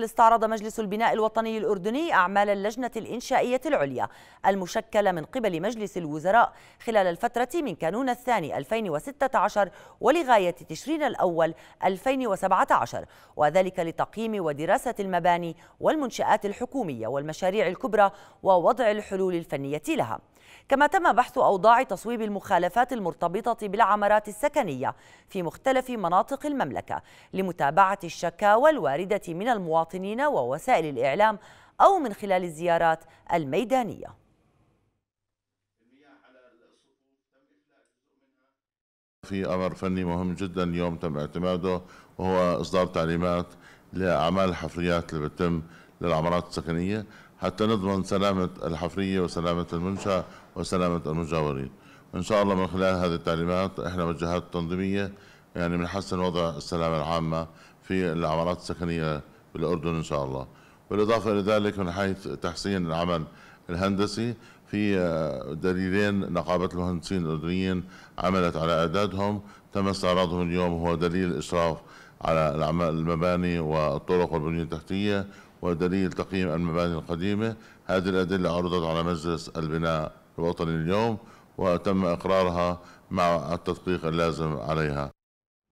استعرض مجلس البناء الوطني الأردني أعمال اللجنة الإنشائية العليا المشكلة من قبل مجلس الوزراء خلال الفترة من كانون الثاني 2016 ولغاية تشرين الأول 2017 وذلك لتقييم ودراسة المباني والمنشآت الحكومية والمشاريع الكبرى ووضع الحلول الفنية لها كما تم بحث أوضاع تصويب المخالفات المرتبطة بالعمارات السكنية في مختلف مناطق المملكة لمتابعة الشكاوى الواردة من المواطنين ووسائل الإعلام أو من خلال الزيارات الميدانية في أمر فني مهم جدا اليوم تم اعتماده وهو إصدار تعليمات لاعمال الحفريات اللي بتتم للعمارات السكنيه حتى نضمن سلامه الحفريه وسلامه المنشا وسلامه المجاورين. ان شاء الله من خلال هذه التعليمات احنا والجهات التنظيميه يعني بنحسن وضع السلامه العامه في العمارات السكنيه بالاردن ان شاء الله. بالاضافه الى ذلك من حيث تحسين العمل الهندسي في آه، دليلين نقابة المهندسين الأردنيين عملت على إعدادهم تم استعراضهم اليوم هو دليل إشراف على الأعمال المباني والطرق والبنية التحتية ودليل تقييم المباني القديمة هذه الأدلة عرضت على مجلس البناء الوطني اليوم وتم إقرارها مع التدقيق اللازم عليها